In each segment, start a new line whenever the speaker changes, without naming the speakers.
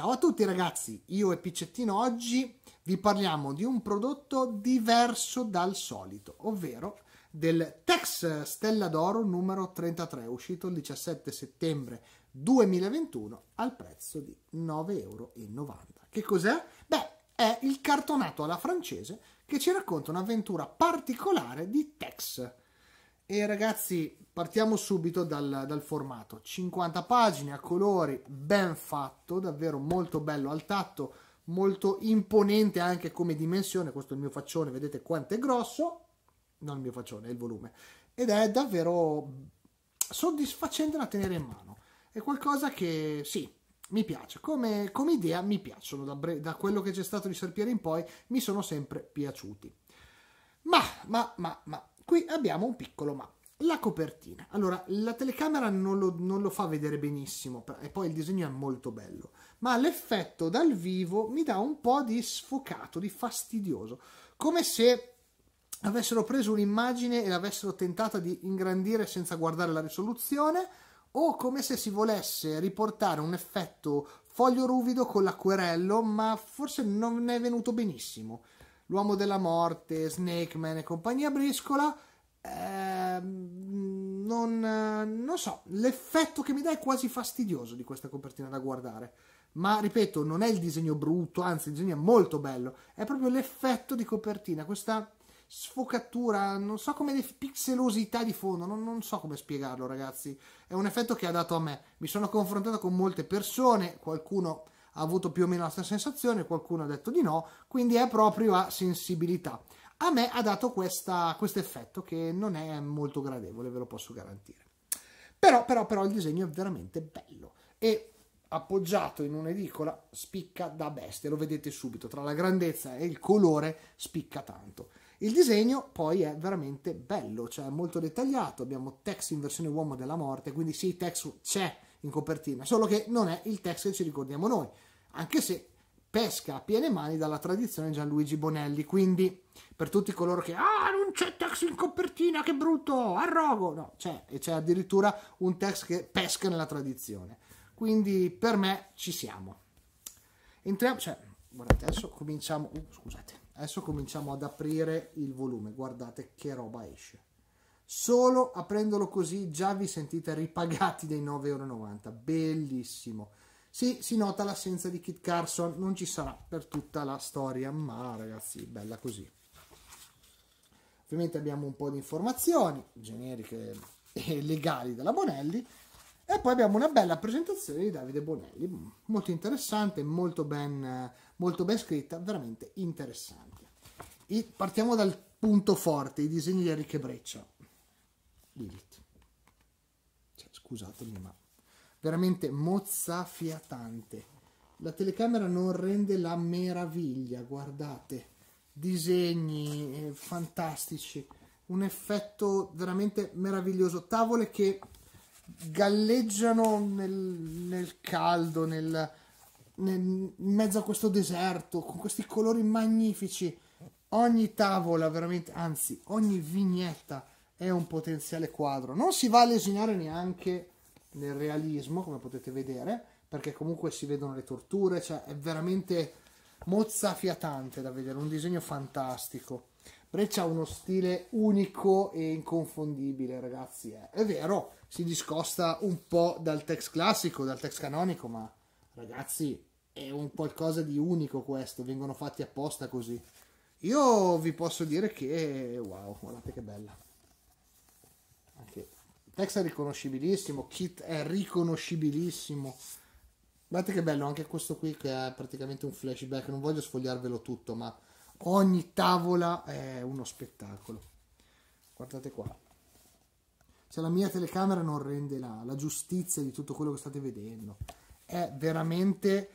Ciao a tutti ragazzi, io e Piccettino oggi vi parliamo di un prodotto diverso dal solito, ovvero del Tex Stella d'Oro numero 33, uscito il 17 settembre 2021 al prezzo di 9,90 euro. Che cos'è? Beh, è il cartonato alla francese che ci racconta un'avventura particolare di Tex, e ragazzi, partiamo subito dal, dal, formato. 50 pagine a colori, ben fatto, davvero molto bello al tatto, molto imponente anche come dimensione. Questo è il mio faccione, vedete quanto è grosso. Non il mio faccione, è il volume. Ed è davvero soddisfacente da tenere in mano. È qualcosa che, sì, mi piace. Come, come idea mi piacciono, da, da quello che c'è stato di Serpieri in poi, mi sono sempre piaciuti. Ma, ma, ma, ma, Qui abbiamo un piccolo ma. La copertina. Allora, la telecamera non lo, non lo, fa vedere benissimo e poi il disegno è molto bello, ma l'effetto dal vivo mi dà un po' di sfocato, di fastidioso, come se avessero preso un'immagine e l'avessero tentata di ingrandire senza guardare la risoluzione o come se si volesse riportare un effetto foglio ruvido con l'acquerello, ma forse non è venuto benissimo l'uomo della morte, Snake Man e compagnia briscola. Eh, non, non, so, l'effetto che mi dà è quasi fastidioso di questa copertina da guardare. Ma ripeto, non è il disegno brutto, anzi, il disegno è molto bello. È proprio l'effetto di copertina, questa sfocatura, non so come di pixelosità di fondo, non, non so come spiegarlo, ragazzi. È un effetto che ha dato a me. Mi sono confrontato con molte persone, qualcuno ha avuto più o meno la stessa sensazione, qualcuno ha detto di no, quindi è proprio a sensibilità. A me ha dato questo effetto che non è molto gradevole, ve lo posso garantire. Però, però, però il disegno è veramente bello e appoggiato in un'edicola spicca da bestia, lo vedete subito, tra la grandezza e il colore spicca tanto. Il disegno poi è veramente bello, cioè molto dettagliato, abbiamo Tex in versione uomo della morte, quindi sì, Tex c'è in copertina, solo che non è il Tex che ci ricordiamo noi anche se pesca a piene mani dalla tradizione Gianluigi Bonelli, quindi per tutti coloro che ah non c'è text in copertina, che brutto, arrogo, no, c'è e c'è addirittura un text che pesca nella tradizione. Quindi per me ci siamo. Entriamo, cioè, guardate, adesso cominciamo, uh, scusate, adesso cominciamo ad aprire il volume, guardate che roba esce. Solo aprendolo così già vi sentite ripagati dei 9,90 euro. Bellissimo sì, si nota l'assenza di Kit Carson, non ci sarà per tutta la storia, ma ragazzi, bella così. Ovviamente abbiamo un po' di informazioni generiche e legali della Bonelli e poi abbiamo una bella presentazione di Davide Bonelli, molto interessante, molto ben, molto ben scritta, veramente interessante. E partiamo dal punto forte, i disegni di Enrico Breccia. Cioè, scusatemi, ma veramente mozzafiatante. La telecamera non rende la meraviglia, guardate, disegni eh, fantastici, un effetto veramente meraviglioso, tavole che galleggiano nel, nel caldo, nel, nel, in mezzo a questo deserto, con questi colori magnifici. Ogni tavola, veramente, anzi, ogni vignetta è un potenziale quadro. Non si va a lesinare neanche nel realismo, come potete vedere, perché comunque si vedono le torture, cioè è veramente mozzafiatante da vedere, un disegno fantastico. Breccia ha uno stile unico e inconfondibile, ragazzi. Eh. È vero, si discosta un po' dal text classico, dal text canonico, ma ragazzi, è un qualcosa di unico questo, vengono fatti apposta così. Io vi posso dire che wow, guardate che bella. Anche Tex è riconoscibilissimo, Kit è riconoscibilissimo. Guardate che bello anche questo qui che è praticamente un flashback, non voglio sfogliarvelo tutto, ma ogni tavola è uno spettacolo. Guardate qua. Cioè la mia telecamera non rende la, la giustizia di tutto quello che state vedendo. È veramente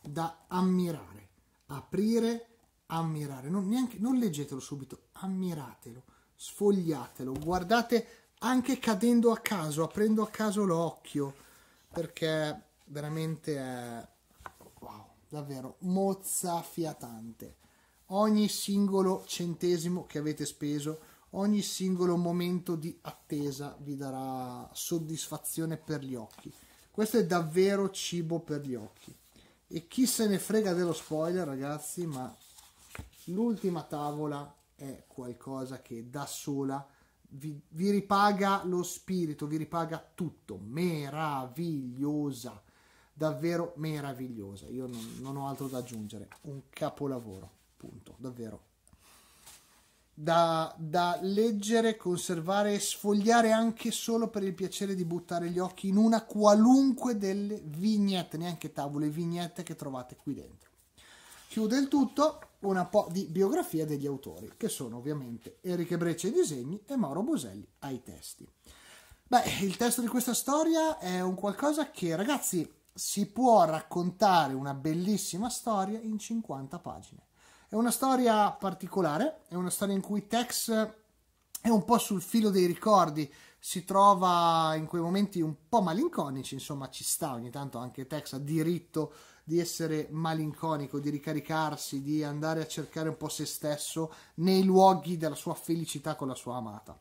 da ammirare. Aprire, ammirare. Non, neanche, non leggetelo subito, ammiratelo, sfogliatelo, guardate anche cadendo a caso, aprendo a caso l'occhio, perché veramente è wow, davvero mozzafiatante. Ogni singolo centesimo che avete speso, ogni singolo momento di attesa vi darà soddisfazione per gli occhi. Questo è davvero cibo per gli occhi. E chi se ne frega dello spoiler, ragazzi, ma l'ultima tavola è qualcosa che da sola vi, vi ripaga lo spirito, vi ripaga tutto. Meravigliosa, davvero meravigliosa. Io non, non ho altro da aggiungere. Un capolavoro, punto, davvero. Da, da, leggere, conservare e sfogliare anche solo per il piacere di buttare gli occhi in una qualunque delle vignette, neanche tavole, vignette che trovate qui dentro. Chiude il tutto un po' di biografia degli autori, che sono ovviamente Enrico Breccia ai disegni e Mauro Boselli ai testi. Beh, il testo di questa storia è un qualcosa che, ragazzi, si può raccontare una bellissima storia in 50 pagine. È una storia particolare, è una storia in cui Tex è un po' sul filo dei ricordi, si trova in quei momenti un po' malinconici, insomma ci sta ogni tanto anche Tex ha diritto di essere malinconico, di ricaricarsi, di andare a cercare un po' se stesso nei luoghi della sua felicità con la sua amata.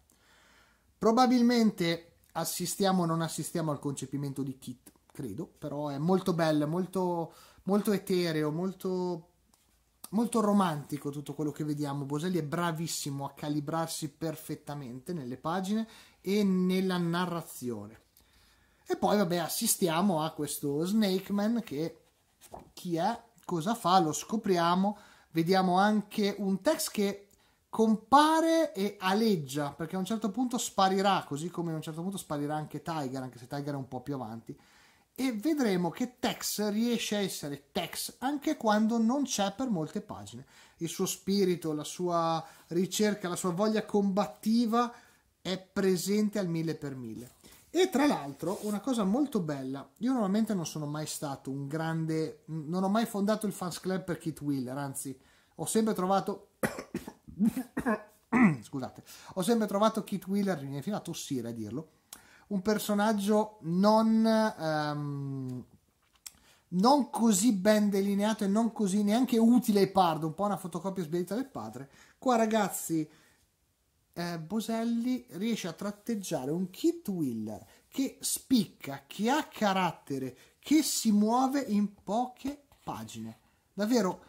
Probabilmente assistiamo o non assistiamo al concepimento di Kit, credo, però è molto bello, molto, molto etereo, molto, molto romantico tutto quello che vediamo. Boselli è bravissimo a calibrarsi perfettamente nelle pagine e nella narrazione. E poi, vabbè, assistiamo a questo Snake Man che chi è, cosa fa, lo scopriamo. Vediamo anche un Tex che compare e aleggia perché a un certo punto sparirà, così come a un certo punto sparirà anche Tiger, anche se Tiger è un po' più avanti. E vedremo che Tex riesce a essere Tex anche quando non c'è per molte pagine. Il suo spirito, la sua ricerca, la sua voglia combattiva è presente al mille per mille. E tra l'altro una cosa molto bella, io normalmente non sono mai stato un grande, non ho mai fondato il fans club per Kit Wheeler, anzi ho sempre trovato, scusate, ho sempre trovato Kit Wheeler, mi è fino a tossire a dirlo, un personaggio non, um, non così ben delineato e non così neanche utile ai pardo, un po' una fotocopia sbiadita del padre. Qua ragazzi eh, Boselli riesce a tratteggiare un kit wheeler che spicca, che ha carattere, che si muove in poche pagine. Davvero,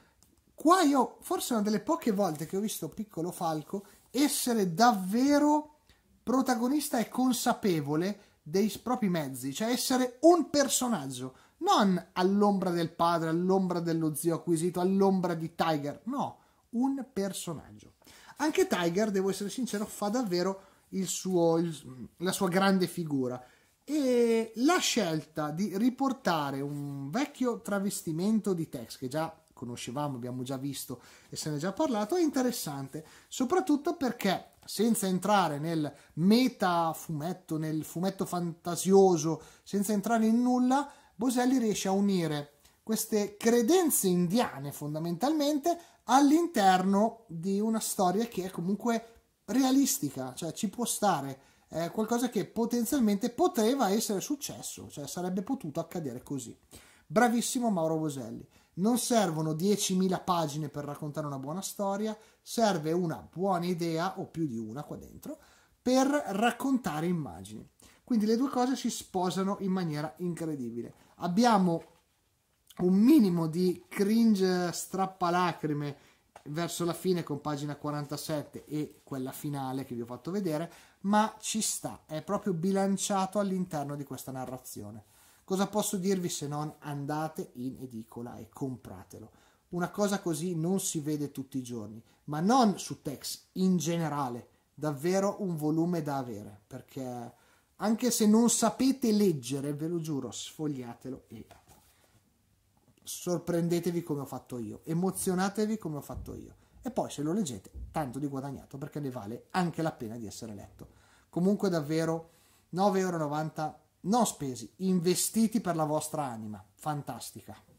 qua io forse una delle poche volte che ho visto Piccolo Falco essere davvero protagonista e consapevole dei propri mezzi, cioè essere un personaggio, non all'ombra del padre, all'ombra dello zio acquisito, all'ombra di Tiger, no, un personaggio. Anche Tiger, devo essere sincero, fa davvero il suo, il, la sua grande figura. E la scelta di riportare un vecchio travestimento di Tex, che già conoscevamo, abbiamo già visto e se ne è già parlato, è interessante, soprattutto perché senza entrare nel meta fumetto, nel fumetto fantasioso, senza entrare in nulla, Boselli riesce a unire queste credenze indiane fondamentalmente all'interno di una storia che è comunque realistica, cioè ci può stare, è qualcosa che potenzialmente poteva essere successo, cioè sarebbe potuto accadere così. Bravissimo Mauro Boselli. Non servono 10.000 pagine per raccontare una buona storia, serve una buona idea, o più di una qua dentro, per raccontare immagini. Quindi le due cose si sposano in maniera incredibile. Abbiamo un minimo di cringe strappalacrime verso la fine con pagina 47 e quella finale che vi ho fatto vedere, ma ci sta, è proprio bilanciato all'interno di questa narrazione. Cosa posso dirvi se non andate in edicola e compratelo? Una cosa così non si vede tutti i giorni, ma non su Tex in generale, davvero un volume da avere, perché anche se non sapete leggere, ve lo giuro, sfogliatelo e sorprendetevi come ho fatto io, emozionatevi come ho fatto io. E poi se lo leggete, tanto di guadagnato perché ne vale anche la pena di essere letto. Comunque davvero 9,90 euro non spesi, investiti per la vostra anima. Fantastica.